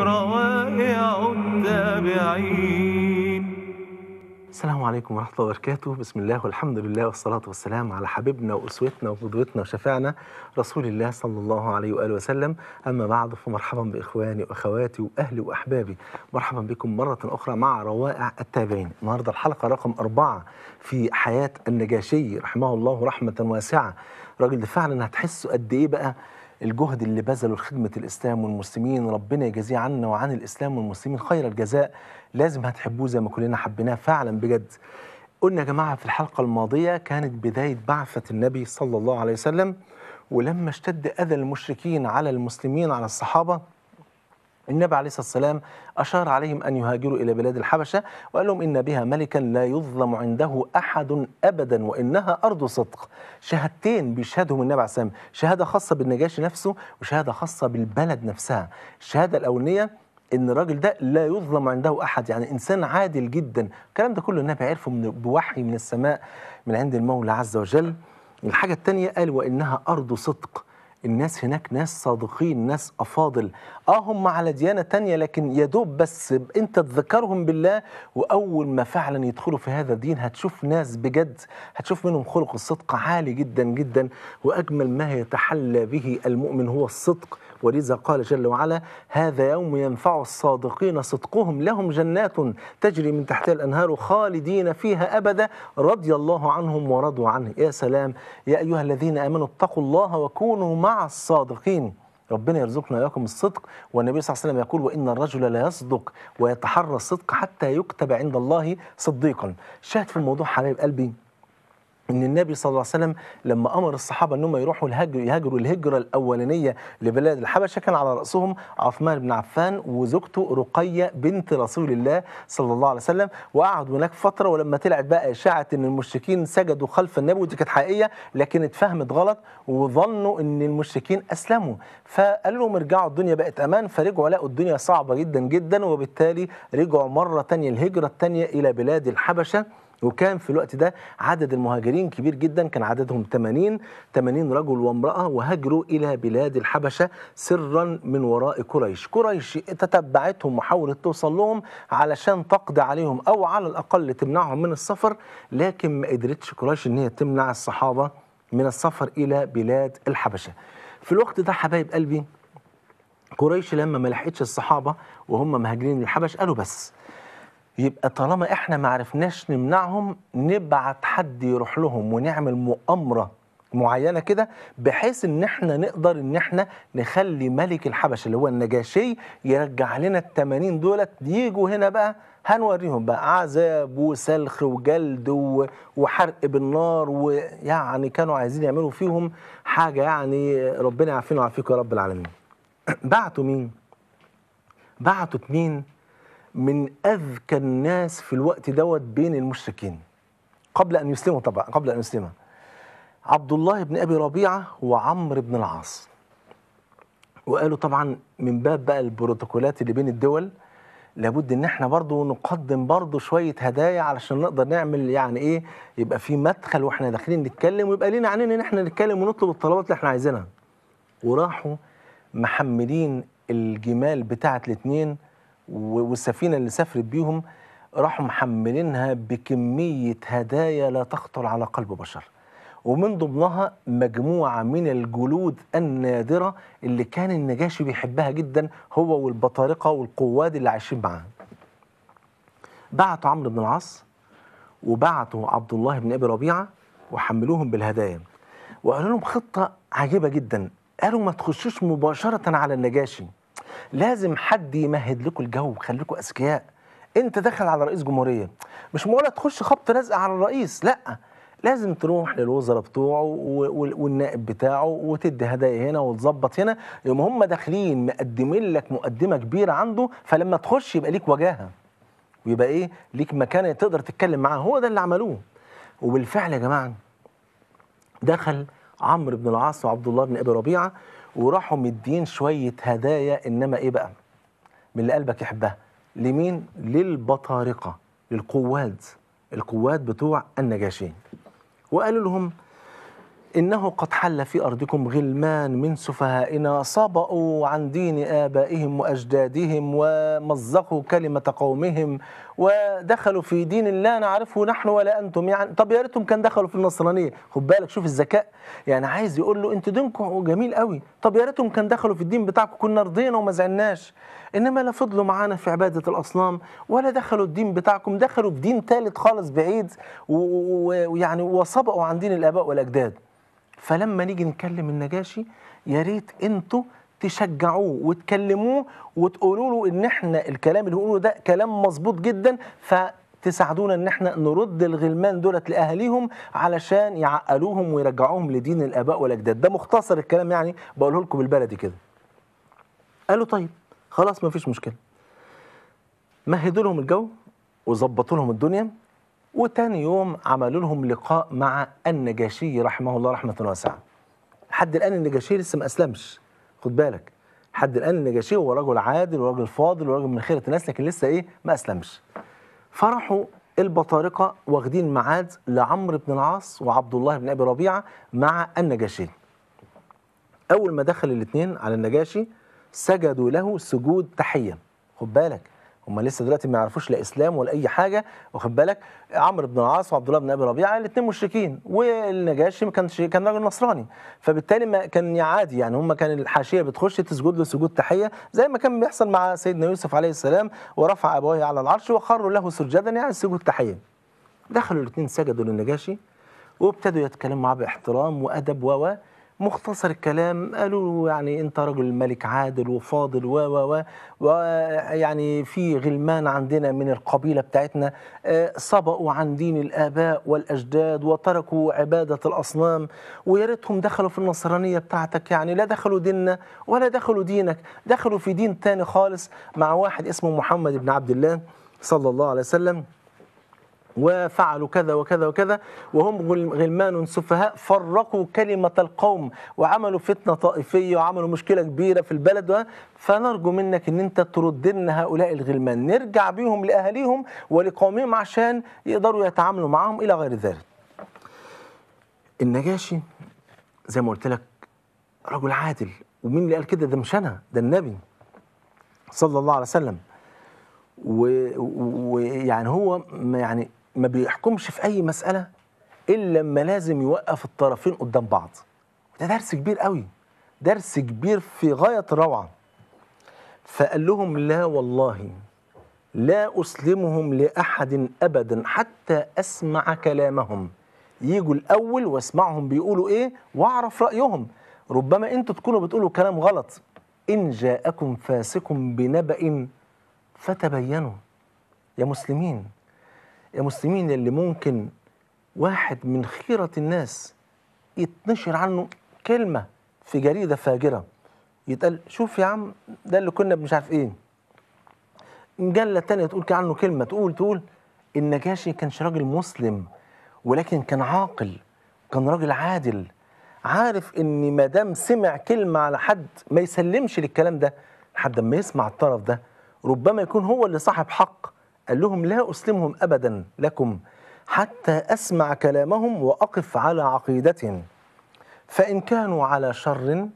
روائع التابعين السلام عليكم ورحمة الله وبركاته بسم الله والحمد لله والصلاة والسلام على حبيبنا وأسوتنا وقدوتنا وشفاعنا رسول الله صلى الله عليه وآله وسلم أما بعد فمرحبا بإخواني وأخواتي وأهلي وأحبابي مرحبا بكم مرة أخرى مع روائع التابعين النهاردة الحلقة رقم أربعة في حياة النجاشي رحمه الله رحمة واسعة راجل فعلا هتحسوا قد إيه بقى الجهد اللي بذله لخدمة الإسلام والمسلمين ربنا يجازيه عنا وعن الإسلام والمسلمين خير الجزاء لازم هتحبوه زي ما كلنا حبيناه فعلا بجد قلنا يا جماعة في الحلقة الماضية كانت بداية بعثة النبي صلى الله عليه وسلم ولما اشتد أذى المشركين على المسلمين على الصحابة النبي عليه الصلاة والسلام أشار عليهم أن يهاجروا إلى بلاد الحبشة وقال لهم إن بها ملكا لا يظلم عنده أحد أبدا وإنها أرض صدق شهادتين بيشهدهم النبي عليه والسلام شهادة خاصة بالنجاشي نفسه وشهادة خاصة بالبلد نفسها الشهادة الأولانية ان الراجل ده لا يظلم عنده احد يعني انسان عادل جدا الكلام ده كله النبي عرفه من بوحي من السماء من عند المولى عز وجل الحاجه الثانيه قال وانها ارض صدق الناس هناك ناس صادقين ناس أفاضل آه هم على ديانة تانية لكن يدوب بس أنت تذكرهم بالله وأول ما فعلا يدخلوا في هذا الدين هتشوف ناس بجد هتشوف منهم خلق الصدق عالي جدا جدا وأجمل ما يتحلى به المؤمن هو الصدق ولذا قال جل وعلا هذا يوم ينفع الصادقين صدقهم لهم جنات تجري من تحتها الأنهار خالدين فيها أبدا رضي الله عنهم ورضوا عنه يا سلام يا أيها الذين آمنوا اتقوا الله وكونوا مع الصادقين ربنا يرزقنا وإياكم الصدق والنبي صلى الله عليه وسلم يقول وإن الرجل لا يصدق ويتحرى الصدق حتى يكتب عند الله صديقا شاهد في الموضوع حبيب قلبي ان النبي صلى الله عليه وسلم لما امر الصحابه انهم يروحوا الهجر يهاجروا الهجره الاولانيه لبلاد الحبشه كان على راسهم عثمان بن عفان وزوجته رقيه بنت رسول الله صلى الله عليه وسلم وقعدوا هناك فتره ولما طلعت بقى اشاعه ان المشركين سجدوا خلف النبي ودي كانت حقيقيه لكن اتفهمت غلط وظنوا ان المشركين اسلموا فقالوا لهم ارجعوا الدنيا بقت امان فرجعوا لقوا الدنيا صعبه جدا جدا وبالتالي رجعوا مره ثانيه الهجره الثانيه الى بلاد الحبشه وكان في الوقت ده عدد المهاجرين كبير جدا كان عددهم 80 80 رجل وامرأة وهاجروا إلى بلاد الحبشة سرا من وراء قريش قريش تتبعتهم وحاولت توصل لهم علشان تقضي عليهم أو على الأقل تمنعهم من السفر لكن ما قدرتش قريش أن هي تمنع الصحابة من السفر إلى بلاد الحبشة في الوقت ده حبايب قلبي قريش لما ما لحقتش الصحابة وهم مهاجرين الحبش قالوا بس يبقى طالما احنا ما عرفناش نمنعهم نبعت حد يروح لهم ونعمل مؤامره معينه كده بحيث ان احنا نقدر ان احنا نخلي ملك الحبش اللي هو النجاشي يرجع لنا ال 80 دولت يجوا هنا بقى هنوريهم بقى عذاب وسلخ وجلد وحرق بالنار ويعني كانوا عايزين يعملوا فيهم حاجه يعني ربنا يعافينا ويعافيكم يا رب العالمين. بعتوا مين؟ بعتوا اتنين من اذكى الناس في الوقت دوت بين المشركين قبل ان يسلموا طبعا قبل ان يسلموا عبد الله بن ابي ربيعه وعمرو بن العاص وقالوا طبعا من باب بقى البروتوكولات اللي بين الدول لابد ان احنا برضو نقدم برضو شويه هدايا علشان نقدر نعمل يعني ايه يبقى في مدخل واحنا داخلين نتكلم ويبقى لينا عنين ان احنا نتكلم ونطلب الطلبات اللي احنا عايزينها وراحوا محملين الجمال بتاعه الاثنين والسفينه اللي سافرت بيهم راحوا محملينها بكميه هدايا لا تخطر على قلب بشر ومن ضمنها مجموعه من الجلود النادره اللي كان النجاشي بيحبها جدا هو والبطارقه والقواد اللي عايشين معاه بعتوا عمرو بن العاص وبعتوا عبد الله بن ابي ربيعه وحملوهم بالهدايا وقالوا لهم خطه عجيبه جدا قالوا ما تخشوش مباشره على النجاشي لازم حد يمهد لكم الجو ويخليكم اذكياء انت داخل على رئيس جمهوريه مش مولا تخش خبط لزق على الرئيس لا لازم تروح للوزراء بتوعه والنائب بتاعه وتدي هدايا هنا وتظبط هنا يوم هم داخلين مقدمين لك مقدمه كبيره عنده فلما تخش يبقى ليك وجاهه ويبقى ايه ليك مكان تقدر تتكلم معاه هو ده اللي عملوه وبالفعل يا جماعه دخل عمرو بن العاص وعبد الله بن ابي ربيعه وراحوا مدين شويه هدايا انما ايه بقى من اللي قلبك يحبها لمين للبطارقه للقواد القواد بتوع النجاشين وقالوا لهم إنه قد حل في أرضكم غلمان من سفهائنا صبأوا عن دين آبائهم وأجدادهم ومزقوا كلمة قومهم ودخلوا في دين لا نعرفه نحن ولا أنتم يعني طب يا ريتهم كان دخلوا في النصرانية خد بالك شوف الذكاء يعني عايز يقول له أنتوا دينكم جميل قوي طب يا ريتهم كان دخلوا في الدين بتاعكم كنا رضينا وما زعلناش إنما لا فضلوا معانا في عبادة الأصنام ولا دخلوا الدين بتاعكم دخلوا في دين ثالث خالص بعيد ويعني وصبأوا عن دين الآباء والأجداد فلما نيجي نكلم النجاشي يا ريت انتوا تشجعوه وتكلموه وتقولوا له ان احنا الكلام اللي بيقوله ده كلام مظبوط جدا ف تساعدونا ان احنا نرد الغلمان دولت لاهاليهم علشان يعقلوهم ويرجعوهم لدين الاباء والاجداد ده مختصر الكلام يعني بقوله لكم بالبلدي كده قالوا طيب خلاص ما فيش مشكله مهدوا لهم الجو وظبطوا لهم الدنيا وتاني يوم عملوا لهم لقاء مع النجاشي رحمه الله رحمه واسعه لحد الان النجاشي لسه ما اسلمش خد بالك لحد الان النجاشي هو رجل عادل ورجل فاضل ورجل من خيره الناس لكن لسه ايه ما اسلمش فرحوا البطارقه واخدين معاد لعمرو بن العاص وعبد الله بن ابي ربيعه مع النجاشي اول ما دخل الاثنين على النجاشي سجدوا له سجود تحيه خد بالك هم لسه دلوقتي ما يعرفوش لا اسلام ولا اي حاجه واخد بالك عمرو بن العاص وعبد الله بن ابي ربيعه الاثنين مشركين والنجاشي ما كانش كان راجل نصراني فبالتالي ما كان عادي يعني هم كان الحاشيه بتخش تسجد له سجود تحيه زي ما كان بيحصل مع سيدنا يوسف عليه السلام ورفع ابويه على العرش وخروا له سجدا يعني سجود تحيه دخلوا الاثنين سجدوا للنجاشي وابتدوا يتكلموا معاه باحترام وادب و مختصر الكلام قالوا يعني انت رجل ملك عادل وفاضل و و و ويعني في غلمان عندنا من القبيله بتاعتنا سبقوا آه، عن دين الاباء والاجداد وتركوا عباده الاصنام ويا ريتهم دخلوا في النصرانيه بتاعتك يعني لا دخلوا ديننا ولا دخلوا دينك دخلوا في دين تاني خالص مع واحد اسمه محمد بن عبد الله صلى الله عليه وسلم وفعلوا كذا وكذا وكذا وهم غلمان سفهاء فرقوا كلمة القوم وعملوا فتنة طائفية وعملوا مشكلة كبيرة في البلد فنرجو منك ان انت ترد لنا هؤلاء الغلمان نرجع بهم لأهاليهم ولقومهم عشان يقدروا يتعاملوا معهم إلى غير ذلك النجاشي زي ما قلت لك رجل عادل ومين اللي قال كده ده مش أنا ده النبي صلى الله عليه وسلم ويعني هو يعني ما بيحكمش في اي مساله الا لما لازم يوقف الطرفين قدام بعض وده درس كبير قوي درس كبير في غايه الروعه فقال لهم لا والله لا اسلمهم لاحد ابدا حتى اسمع كلامهم يجوا الاول واسمعهم بيقولوا ايه واعرف رايهم ربما انتوا تكونوا بتقولوا كلام غلط ان جاءكم فاسق بنبأ فتبينوا يا مسلمين يا مسلمين اللي ممكن واحد من خيرة الناس يتنشر عنه كلمة في جريدة فاجرة يتقال شوف يا عم ده اللي كنا مش عارف ايه مجلة تانية تقول عنه كلمة تقول تقول النجاشي كانش راجل مسلم ولكن كان عاقل كان راجل عادل عارف ان ما دام سمع كلمة على حد ما يسلمش للكلام ده لحد ما يسمع الطرف ده ربما يكون هو اللي صاحب حق قال لهم لا أسلمهم أبدا لكم حتى أسمع كلامهم وأقف على عقيدتهم فإن كانوا على شر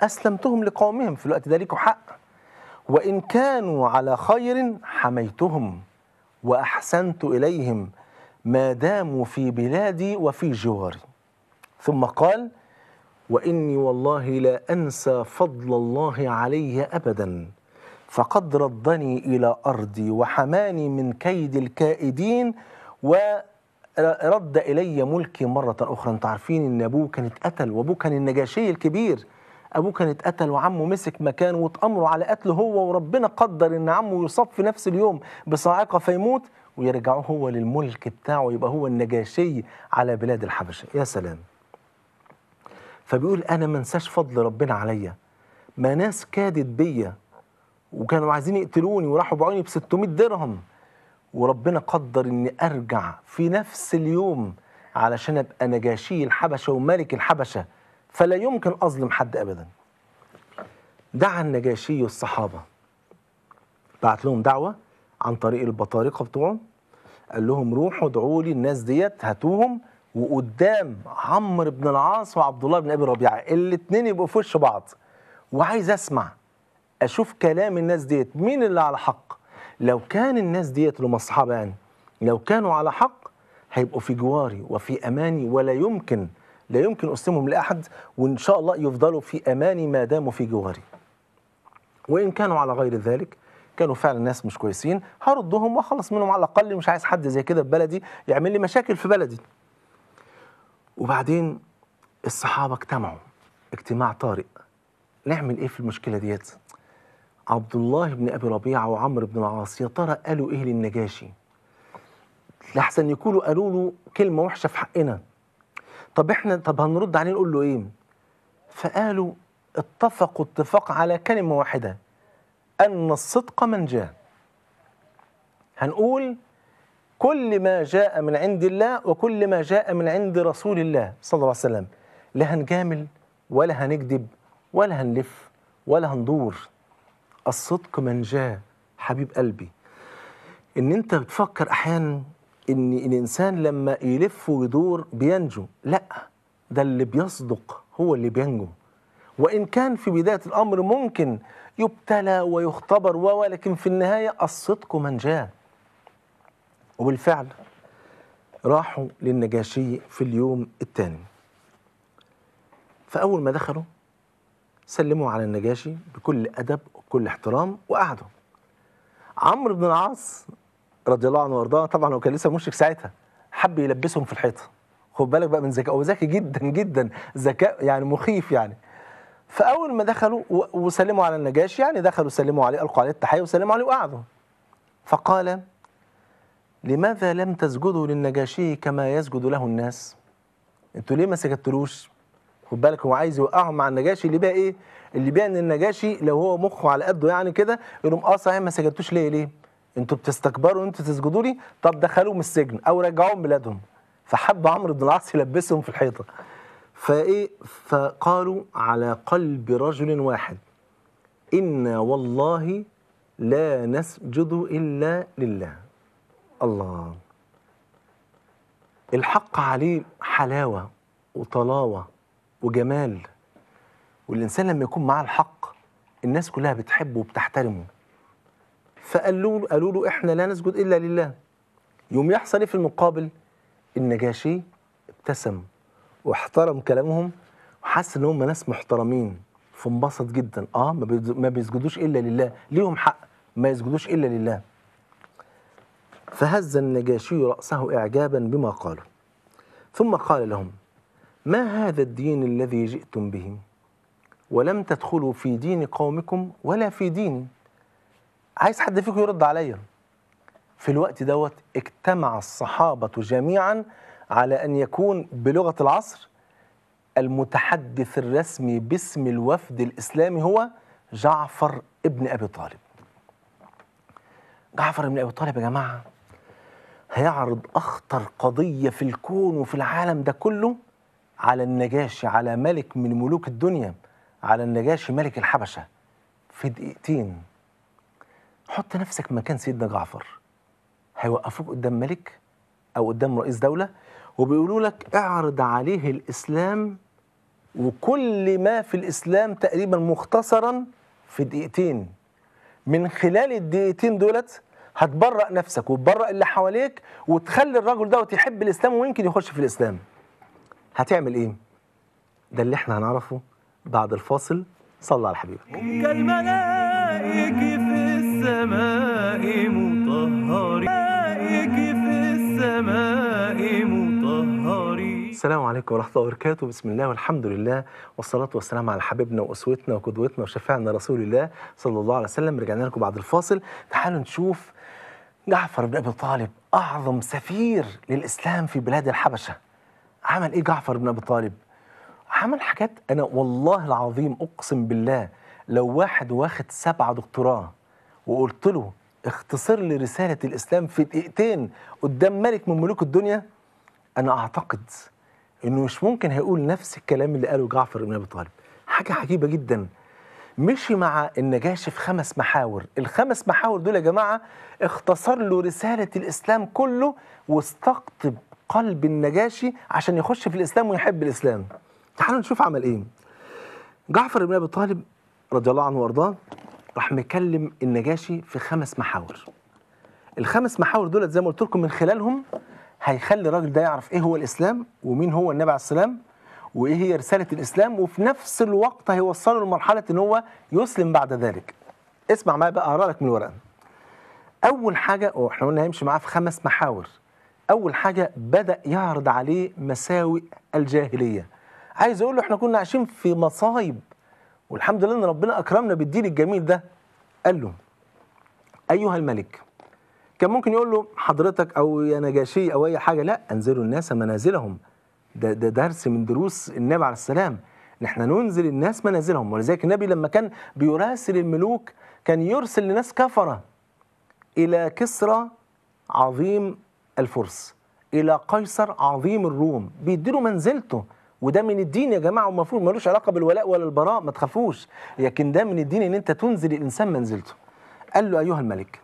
أسلمتهم لقومهم في الوقت ذلك حق وإن كانوا على خير حميتهم وأحسنت إليهم ما داموا في بلادي وفي جواري ثم قال وإني والله لا أنسى فضل الله علي أبداً فقد ردني إلى أرضي وحماني من كيد الكائدين ورد إلي ملكي مرة أخرى أنتوا عارفين إن أبوه كان اتقتل وأبوه كان النجاشي الكبير أبوه كان اتقتل وعمه مسك مكانه واتأمروا على قتله هو وربنا قدر إن عمه يصاب في نفس اليوم بصاعقة فيموت ويرجعوه هو للملك بتاعه يبقى هو النجاشي على بلاد الحبشة يا سلام فبيقول أنا ما انساش فضل ربنا عليا ما ناس كادت بيا وكانوا عايزين يقتلوني وراحوا باعوني ب 600 درهم وربنا قدر اني ارجع في نفس اليوم علشان ابقى نجاشي الحبشه وملك الحبشه فلا يمكن اظلم حد ابدا دعا النجاشي الصحابه بعت لهم دعوه عن طريق البطارقه بتوعهم قال لهم روحوا ادعوا لي الناس ديت هاتوهم وقدام عمرو بن العاص وعبد الله بن ابي ربيعه الاثنين يبقوا في وش بعض وعايز اسمع اشوف كلام الناس ديت مين اللي على حق لو كان الناس ديت لمصحبان لو كانوا على حق هيبقوا في جواري وفي اماني ولا يمكن لا يمكن اسلمهم لاحد وان شاء الله يفضلوا في اماني ما داموا في جواري وان كانوا على غير ذلك كانوا فعلا ناس مش كويسين هردهم واخلص منهم على الاقل مش عايز حد زي كده في بلدي يعمل لي مشاكل في بلدي وبعدين الصحابه اجتمعوا اجتماع طارئ نعمل ايه في المشكله ديت عبد الله بن ابي ربيعه وعمرو بن العاص يا ترى قالوا ايه للنجاشي؟ لاحسن يكونوا قالوا له كلمه وحشه في حقنا. طب احنا طب هنرد عليه نقول له ايه؟ فقالوا اتفقوا اتفاق على كلمه واحده ان الصدق منجاه. هنقول كل ما جاء من عند الله وكل ما جاء من عند رسول الله صلى الله عليه وسلم لا هنجامل ولا هنكذب ولا هنلف ولا هندور الصدق منجاه حبيب قلبي ان انت بتفكر احيانا ان الانسان لما يلف ويدور بينجو لا ده اللي بيصدق هو اللي بينجو وان كان في بدايه الامر ممكن يبتلى ويختبر ولكن في النهايه الصدق منجاه وبالفعل راحوا للنجاشي في اليوم الثاني فاول ما دخلوا سلموا على النجاشي بكل أدب وكل احترام وقعدوا عمرو بن العاص رضي الله عنه وارضاه طبعا هو كان لسه مشرك ساعتها حب يلبسهم في الحيطه خد بالك بقى من ذكاء هو ذكي جدا جدا ذكاء يعني مخيف يعني فاول ما دخلوا وسلموا على النجاشي يعني دخلوا سلموا عليه القوا عليه التحيه وسلموا عليه وقعدوا فقال لماذا لم تسجدوا للنجاشي كما يسجد له الناس انتوا ليه ما سجدتلوش خد بالك هو عايز يوقعهم مع النجاشي اللي بقى ايه؟ اللي بقى ان النجاشي لو هو مخه على قده يعني كده يقول لهم اه صحيح ما سجدتوش ليه ليه؟ انتوا بتستكبروا انتوا تسجدوا لي طب دخلوهم السجن او رجعوهم بلادهم فحب عمرو بن العاص يلبسهم في الحيطه فايه فقالوا على قلب رجل واحد انا والله لا نسجد الا لله الله الحق عليه حلاوه وطلاوه وجمال والإنسان لما يكون معاه الحق الناس كلها بتحبه وبتحترمه فقالوا له قالوا له إحنا لا نسجد إلا لله يوم يحصل إيه في المقابل النجاشي ابتسم واحترم كلامهم وحس إن هم ناس محترمين فانبسط جدا آه ما بيسجدوش إلا لله ليهم حق ما يسجدوش إلا لله فهز النجاشي رأسه إعجابا بما قالوا ثم قال لهم ما هذا الدين الذي جئتم به ولم تدخلوا في دين قومكم ولا في ديني عايز حد فيكم يرد عليا في الوقت دوت اجتمع الصحابة جميعا على أن يكون بلغة العصر المتحدث الرسمي باسم الوفد الإسلامي هو جعفر ابن أبي طالب جعفر ابن أبي طالب يا جماعة هيعرض أخطر قضية في الكون وفي العالم ده كله على النجاشي على ملك من ملوك الدنيا على النجاشي ملك الحبشة في دقيقتين حط نفسك مكان سيدنا جعفر هيوقفوك قدام ملك أو قدام رئيس دولة وبيقولوا لك اعرض عليه الإسلام وكل ما في الإسلام تقريبا مختصرا في دقيقتين من خلال الدقيقتين دولت هتبرأ نفسك وتبرأ اللي حواليك وتخلي الرجل دوت يحب الإسلام ويمكن يخش في الإسلام هتعمل ايه؟ ده اللي احنا هنعرفه بعد الفاصل صلى على حبيبك كالملائك في السماء مطهرين في السماء مطهرين السلام عليكم ورحمة الله وبركاته بسم الله والحمد لله والصلاة والسلام على حبيبنا وأسوتنا وقدوتنا وشفاعنا رسول الله صلى الله عليه وسلم رجعنا لكم بعد الفاصل تعالوا نشوف جعفر بن أبي طالب أعظم سفير للإسلام في بلاد الحبشة عمل ايه جعفر بن ابي طالب عمل حاجات انا والله العظيم اقسم بالله لو واحد واخد سبعه دكتوراه وقلت له اختصر لي رساله الاسلام في دقيقتين قدام ملك من ملوك الدنيا انا اعتقد انه مش ممكن هيقول نفس الكلام اللي قاله جعفر بن ابي طالب حاجه عجيبه جدا مشي مع النجاشي في خمس محاور الخمس محاور دول يا جماعه اختصر له رساله الاسلام كله واستقطب قلب النجاشي عشان يخش في الاسلام ويحب الاسلام تعالوا نشوف عمل ايه جعفر بن ابي طالب رضي الله عنه وارضاه راح مكلم النجاشي في خمس محاور الخمس محاور دولت زي ما قلت لكم من خلالهم هيخلي الراجل ده يعرف ايه هو الاسلام ومين هو النبي عليه السلام وايه هي رساله الاسلام وفي نفس الوقت هيوصله لمرحله ان هو يسلم بعد ذلك اسمع معايا بقى اقرا لك من الورقه اول حاجه واحنا قلنا هيمشي معاه في خمس محاور أول حاجة بدأ يعرض عليه مساوئ الجاهلية عايز أقول له إحنا كنا عايشين في مصايب والحمد لله إن ربنا أكرمنا بالدين الجميل ده قال له أيها الملك كان ممكن يقول له حضرتك أو يا نجاشي أو أي حاجة لا أنزلوا الناس منازلهم ده, ده درس من دروس النبي عليه السلام ان احنا ننزل الناس منازلهم ولذلك النبي لما كان بيراسل الملوك كان يرسل لناس كفره الى كسرى عظيم الفرس الى قيصر عظيم الروم بيديله منزلته وده من الدين يا جماعه ومفروض ملوش علاقه بالولاء ولا البراء ما تخافوش لكن ده من الدين ان انت تنزل الانسان منزلته قال له ايها الملك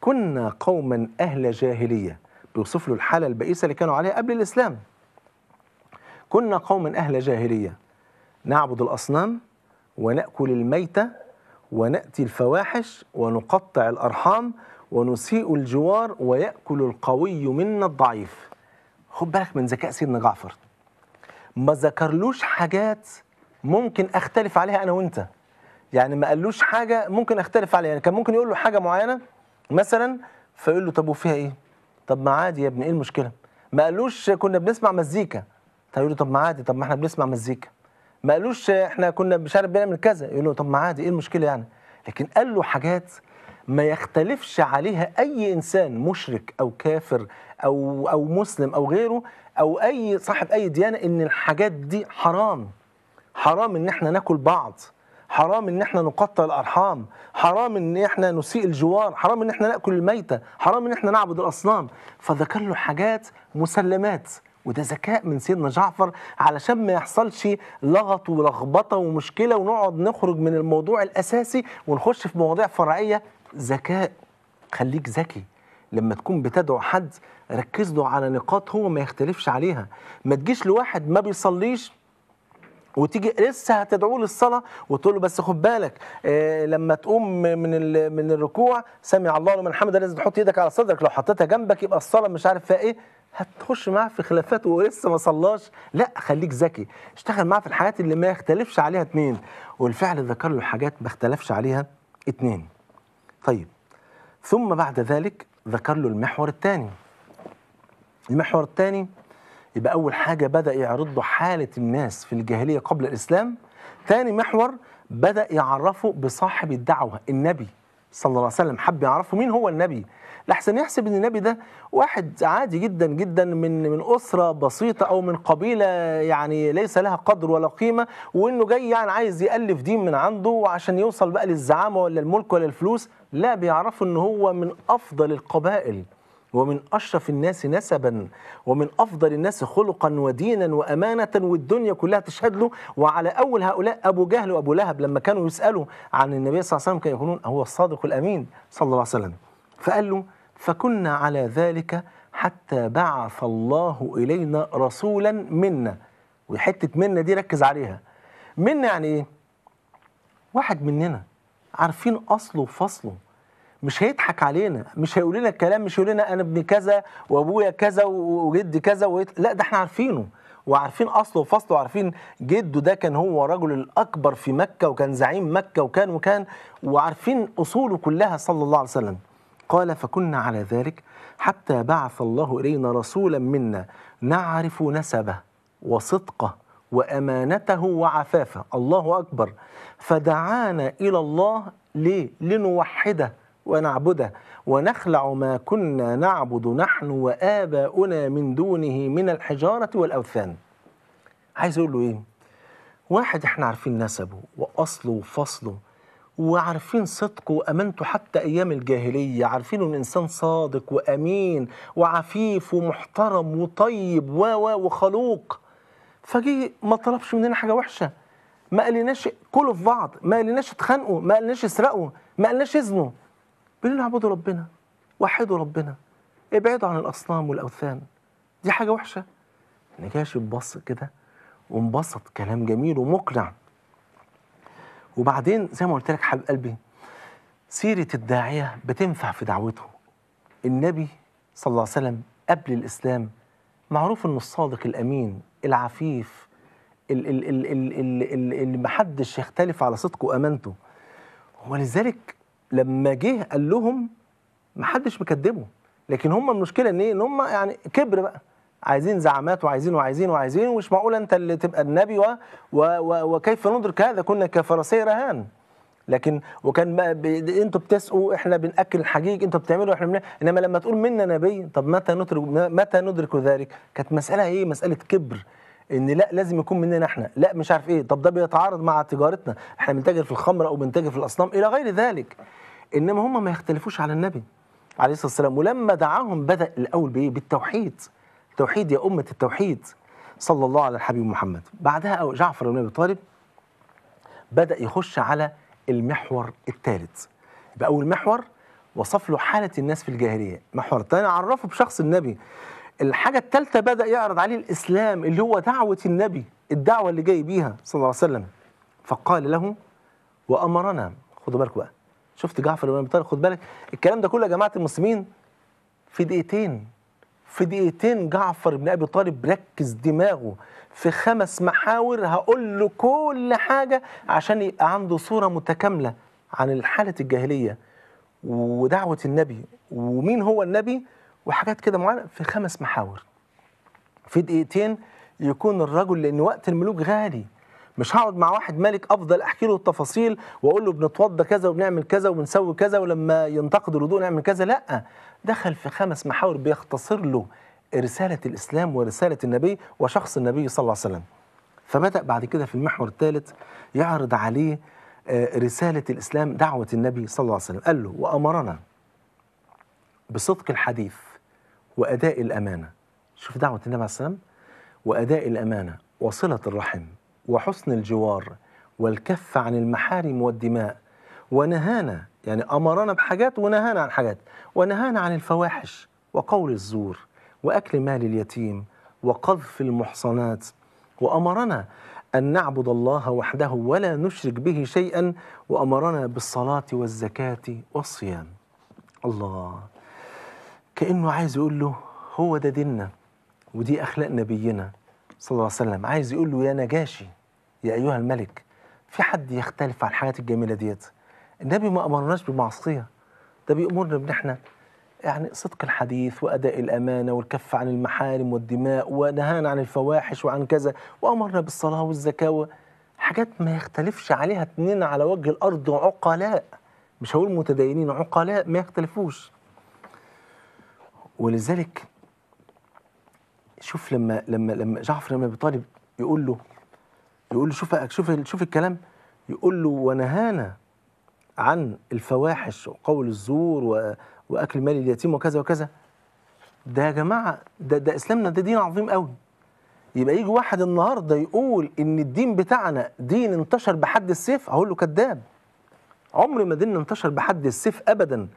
كنا قوما اهل جاهليه بيوصف له الحاله البئيسه اللي كانوا عليها قبل الاسلام كنا قوما اهل جاهليه نعبد الاصنام وناكل الميته وناتي الفواحش ونقطع الارحام ونسيء الجوار ويأكل القوي منا الضعيف خد بالك من ذكاء سيدنا جعفر ما ذكرلوش حاجات ممكن اختلف عليها انا وانت يعني ما قالوش حاجه ممكن اختلف عليها يعني كان ممكن يقول له حاجه معينه مثلا فيقول له طب وفيها ايه طب ما عادي يا ابني ايه المشكله ما قالوش كنا بنسمع مزيكا فيقول له طب ما عادي طب ما احنا بنسمع مزيكا ما قالوش احنا كنا مش عارف بنعمل كذا يقول له طب ما عادي ايه المشكله يعني لكن قال له حاجات ما يختلفش عليها أي إنسان مشرك أو كافر أو أو مسلم أو غيره أو أي صاحب أي ديانة إن الحاجات دي حرام حرام إن إحنا ناكل بعض حرام ان احنا نقطع الارحام حرام ان احنا نسيء الجوار حرام ان احنا ناكل الميته حرام ان احنا نعبد الاصنام فذكر له حاجات مسلمات وده ذكاء من سيدنا جعفر علشان ما يحصلش لغط ولخبطه ومشكله ونقعد نخرج من الموضوع الاساسي ونخش في مواضيع فرعيه ذكاء خليك ذكي لما تكون بتدعو حد ركز له على نقاط هو ما يختلفش عليها ما تجيش لواحد ما بيصليش وتيجي لسه هتدعوه للصلاه وتقول له بس خد بالك آه لما تقوم من من الركوع سمع الله لمن حمده لازم تحط ايدك على صدرك لو حطيتها جنبك يبقى الصلاه مش عارف فيها ايه هتخش معاه في خلافات ولسه ما صلاش لا خليك ذكي اشتغل معاه في الحاجات اللي ما يختلفش عليها اتنين والفعل ذكر له حاجات ما اختلفش عليها اتنين طيب ثم بعد ذلك ذكر له المحور الثاني المحور الثاني يبقى أول حاجة بدأ يعرض له حالة الناس في الجاهلية قبل الإسلام ثاني محور بدأ يعرفه بصاحب الدعوة النبي صلى الله عليه وسلم حب يعرفه مين هو النبي لحسن يحسب ان النبي ده واحد عادي جدا جدا من من اسره بسيطه او من قبيله يعني ليس لها قدر ولا قيمه وانه جاي يعني عايز يالف دين من عنده وعشان يوصل بقى للزعامه ولا الملك ولا الفلوس لا بيعرفوا ان هو من افضل القبائل ومن أشرف الناس نسبا ومن أفضل الناس خلقا ودينا وأمانة والدنيا كلها تشهد له وعلى أول هؤلاء أبو جهل وأبو لهب لما كانوا يسألوا عن النبي صلى الله عليه وسلم كانوا يقولون هو الصادق الأمين صلى الله عليه وسلم فقال له فكنا على ذلك حتى بعث الله إلينا رسولا منا وحتة منا دي ركز عليها منا يعني إيه؟ واحد مننا عارفين أصله وفصله مش هيضحك علينا مش هيقول لنا الكلام مش هيقول لنا انا ابن كذا وابويا كذا وجدي كذا ويت... لا ده احنا عارفينه وعارفين اصله وفصله وعارفين جده ده كان هو الرجل الاكبر في مكه وكان زعيم مكه وكان وكان وعارفين اصوله كلها صلى الله عليه وسلم قال فكنا على ذلك حتى بعث الله إلينا رسولا منا نعرف نسبه وصدقه وأمانته وعفافه الله أكبر فدعانا إلى الله ليه؟ لنوحده ونعبده ونخلع ما كنا نعبد نحن وآباؤنا من دونه من الحجارة والأوثان عايز أقول له إيه؟ واحد احنا عارفين نسبه وأصله وفصله وعارفين صدقه وامانته حتى ايام الجاهليه عارفين ان انسان صادق وامين وعفيف ومحترم وطيب و وخلوق فجي ما طلبش مننا حاجه وحشه ما قالناش كلوا في بعض ما قالناش اتخانقوا ما قالناش اسرقوا ما قالناش اذنوا بنقول اعبدوا ربنا وحدوا ربنا ابعدوا عن الاصنام والاوثان دي حاجه وحشه نجاشي اتبص كده وانبسط كلام جميل ومقنع وبعدين زي ما قلت لك حبيب قلبي سيرة الداعية بتنفع في دعوته النبي صلى الله عليه وسلم قبل الإسلام معروف إنه الصادق الأمين العفيف اللي محدش يختلف على صدقه وأمانته ولذلك لما جه قال لهم محدش مكدبه لكن هم المشكلة إن إيه؟ إن هم يعني كبر بقى عايزين زعامات وعايزين وعايزين وعايزين ومش معقول انت اللي تبقى النبي و و و وكيف ندرك هذا كنا كفرسي رهان لكن وكان ب... انتوا بتسقوا احنا بناكل الحجيج انتوا بتعملوا احنا من... انما لما تقول منا نبي طب متى ندرك متى ندرك ذلك كانت مساله ايه مساله كبر ان لا لازم يكون مننا احنا لا مش عارف ايه طب ده بيتعارض مع تجارتنا احنا بنتاجر في الخمر او بنتاجر في الاصنام الى غير ذلك انما هم ما يختلفوش على النبي عليه الصلاه والسلام ولما دعاهم بدا الاول بايه بالتوحيد التوحيد يا أمة التوحيد صلى الله على الحبيب محمد بعدها جعفر بن أبي طالب بدأ يخش على المحور الثالث يبقى أول محور وصف له حالة الناس في الجاهلية محور الثاني عرفه بشخص النبي الحاجة الثالثة بدأ يعرض عليه الإسلام اللي هو دعوة النبي الدعوة اللي جاي بيها صلى الله عليه وسلم فقال له وأمرنا خدوا بالك بقى شفت جعفر بن أبي طالب خد بالك الكلام ده كله يا جماعة المسلمين في دقيقتين في دقيقتين جعفر بن ابي طالب ركز دماغه في خمس محاور هقول له كل حاجه عشان يبقى عنده صوره متكامله عن الحاله الجاهليه ودعوه النبي ومين هو النبي وحاجات كده معينه في خمس محاور في دقيقتين يكون الرجل لان وقت الملوك غالي مش هقعد مع واحد مالك افضل احكي له التفاصيل واقول له بنتوضى كذا وبنعمل كذا وبنسوي كذا ولما ينتقد الوضوء نعمل كذا لا دخل في خمس محاور بيختصر له رساله الاسلام ورساله النبي وشخص النبي صلى الله عليه وسلم فبدا بعد كده في المحور الثالث يعرض عليه آه، رساله الاسلام دعوه النبي صلى الله عليه وسلم قال له وامرنا بصدق الحديث واداء الامانه شوف دعوه النبي عليه السلام واداء الامانه وصله الرحم وحسن الجوار والكف عن المحارم والدماء ونهانا يعني أمرنا بحاجات ونهانا عن حاجات ونهانا عن الفواحش وقول الزور وأكل مال اليتيم وقذف المحصنات وأمرنا أن نعبد الله وحده ولا نشرك به شيئا وأمرنا بالصلاة والزكاة والصيام الله كأنه عايز يقول له هو ده ديننا ودي أخلاق نبينا صلى الله عليه وسلم عايز يقول له يا نجاشي يا أيها الملك في حد يختلف عن الحاجات الجميلة ديت النبي ما أمرناش بمعصية ده بيأمرنا بإن إحنا يعني صدق الحديث وأداء الأمانة والكف عن المحارم والدماء ونهانا عن الفواحش وعن كذا وأمرنا بالصلاة والزكاة حاجات ما يختلفش عليها اتنين على وجه الأرض عقلاء مش هقول متدينين عقلاء ما يختلفوش ولذلك شوف لما لما لما جعفر بن ابي طالب يقول له يقول له شوف شوف شوف الكلام يقول له ونهانا عن الفواحش وقول الزور و... واكل مال اليتيم وكذا وكذا ده يا جماعه ده ده اسلامنا ده دين عظيم قوي يبقى يجي واحد النهارده يقول ان الدين بتاعنا دين انتشر بحد السيف اقول له كذاب عمر ما ديننا انتشر بحد السيف ابدا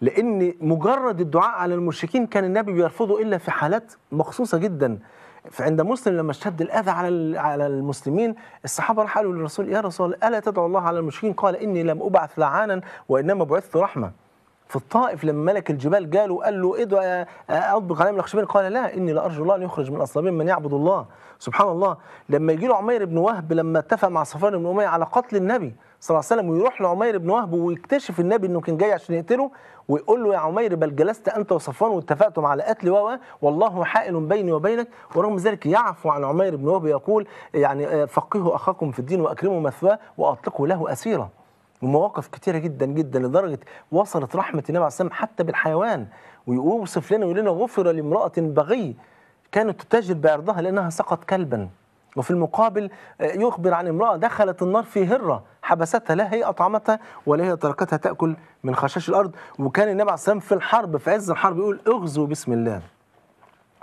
لان مجرد الدعاء على المشركين كان النبي بيرفضه الا في حالات مخصوصه جدا فعند مسلم لما اشتد الأذى على على المسلمين الصحابة راحوا للرسول يا رسول ألا تدعو الله على المشركين قال إني لم أبعث لعانا وإنما بعثت رحمة في الطائف لما ملك الجبال جاله قال له ادعى اطبق عليهم الاخشبين قال لا اني لارجو الله ان يخرج من اصلابهم من يعبد الله سبحان الله لما يجي له عمير بن وهب لما اتفق مع صفوان بن اميه على قتل النبي صلى الله عليه وسلم ويروح لعمير بن وهب ويكتشف النبي انه كان جاي عشان يقتله ويقول له يا عمير بل جلست انت وصفوان واتفقتم على قتل و والله حائل بيني وبينك ورغم ذلك يعفو عن عمير بن وهب يقول يعني فقهوا اخاكم في الدين واكرموا مثواه واطلقوا له اسيره ومواقف كتيره جدا جدا لدرجه وصلت رحمه النبي عليه السلام حتى بالحيوان ويوصف لنا ويقول لنا غفر لامراه بغي كانت تتاجر بعرضها لانها سقط كلبا وفي المقابل آه، يخبر عن امرأة دخلت النار في هرة حبستها لا هي أطعمتها ولا هي تركتها تأكل من خشاش الأرض وكان النبي عليه السلام في الحرب في عز الحرب يقول اغزوا بسم الله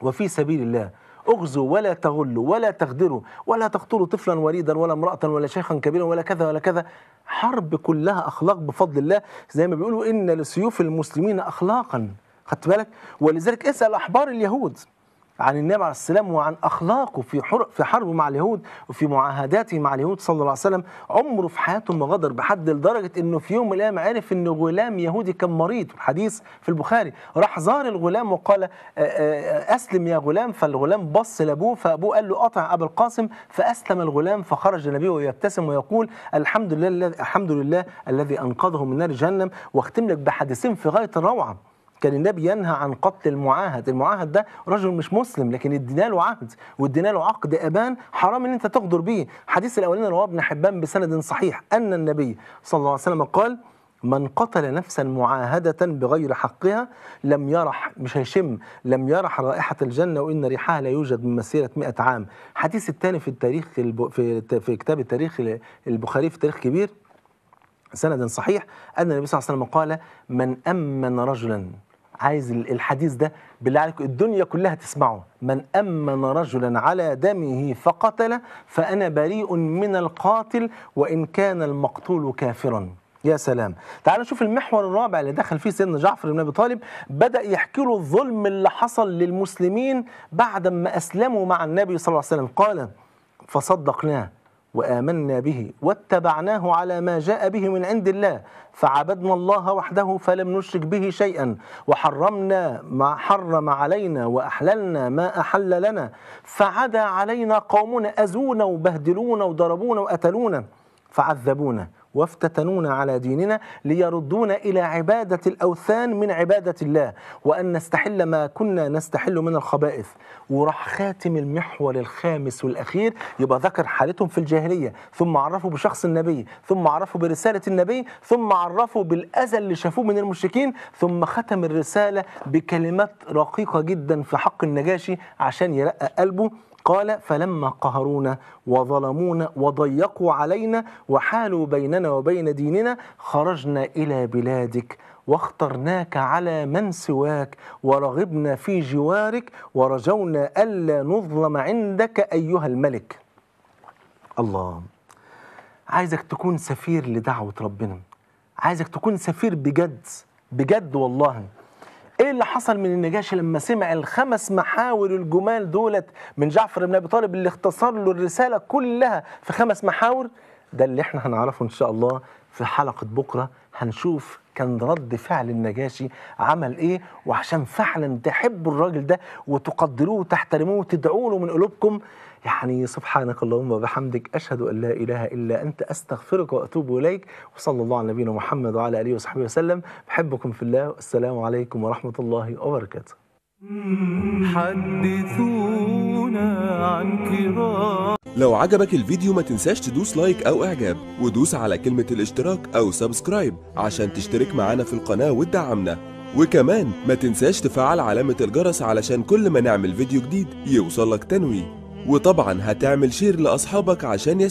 وفي سبيل الله اغزوا ولا تغلوا ولا تغدروا ولا تقتلوا طفلا وليدا ولا امرأة ولا شيخا كبيرا ولا كذا ولا كذا حرب كلها أخلاق بفضل الله زي ما بيقولوا إن لسيوف المسلمين أخلاقا خدت بالك ولذلك اسأل أحبار اليهود عن النبي عليه السلام وعن اخلاقه في حر في حربه مع اليهود وفي معاهداته مع اليهود صلى الله عليه وسلم عمره في حياته ما غدر بحد لدرجه انه في يوم من الايام عرف ان غلام يهودي كان مريض الحديث في البخاري راح زار الغلام وقال اسلم يا غلام فالغلام بص لابوه فابوه قال له اطع ابا القاسم فاسلم الغلام فخرج النبي ويبتسم ويقول الحمد لله الحمد لله الذي انقذه من نار جهنم واختم لك بحديثين في غايه الروعه كان النبي ينهى عن قتل المعاهد المعاهد ده رجل مش مسلم لكن ادينا له عهد وادينا له عقد ابان حرام ان انت تغدر به حديث الاولين رواه ابن حبان بسند صحيح ان النبي صلى الله عليه وسلم قال من قتل نفسا معاهدة بغير حقها لم يرح مش هيشم لم يرح رائحة الجنة وإن ريحها لا يوجد من مسيرة 100 عام حديث الثاني في التاريخ في, في كتاب التاريخ البخاري في تاريخ كبير سند صحيح أن النبي صلى الله عليه وسلم قال من أمن رجلا عايز الحديث ده بالله عليك الدنيا كلها تسمعه من أمن رجلا على دمه فقتل فأنا بريء من القاتل وإن كان المقتول كافرا يا سلام تعال نشوف المحور الرابع اللي دخل فيه سيدنا جعفر بن ابي طالب بدا يحكي له الظلم اللي حصل للمسلمين بعد ما اسلموا مع النبي صلى الله عليه وسلم قال فصدقناه وآمنا به واتبعناه على ما جاء به من عند الله فعبدنا الله وحده فلم نشرك به شيئا وحرمنا ما حرم علينا وأحللنا ما أحل لنا فعدا علينا قومنا أزونا وبهدلونا وضربونا وقتلونا فعذبونا وافتتنونا على ديننا ليردونا إلى عبادة الأوثان من عبادة الله وأن نستحل ما كنا نستحل من الخبائث وراح خاتم المحور الخامس والأخير يبقى ذكر حالتهم في الجاهلية ثم عرفوا بشخص النبي ثم عرفوا برسالة النبي ثم عرفوا بالأذى اللي شافوه من المشركين ثم ختم الرسالة بكلمات رقيقة جدا في حق النجاشي عشان يرقى قلبه قال فلما قهرونا وظلمونا وضيقوا علينا وحالوا بيننا وبين ديننا خرجنا إلى بلادك واخترناك على من سواك ورغبنا في جوارك ورجونا ألا نظلم عندك أيها الملك الله عايزك تكون سفير لدعوة ربنا عايزك تكون سفير بجد بجد والله اللي حصل من النجاشي لما سمع الخمس محاور الجمال دولت من جعفر بن ابي طالب اللي اختصر له الرساله كلها في خمس محاور ده اللي احنا هنعرفه ان شاء الله في حلقه بكره هنشوف كان رد فعل النجاشي عمل ايه وعشان فعلا تحبوا الراجل ده وتقدروه وتحترموه وتدعوا له من قلوبكم يعني سبحانك اللهم وبحمدك أشهد أن لا إله إلا أنت أستغفرك وأتوب إليك وصلى الله على نبينا محمد وعلى آله وصحبه وسلم بحبكم في الله والسلام عليكم ورحمة الله وبركاته حدثونا عن كرام لو عجبك الفيديو ما تنساش تدوس لايك أو إعجاب ودوس على كلمة الاشتراك أو سبسكرايب عشان تشترك معانا في القناة وتدعمنا وكمان ما تنساش تفعل علامة الجرس علشان كل ما نعمل فيديو جديد يوصلك تنويه وطبعا هتعمل شير لأصحابك عشان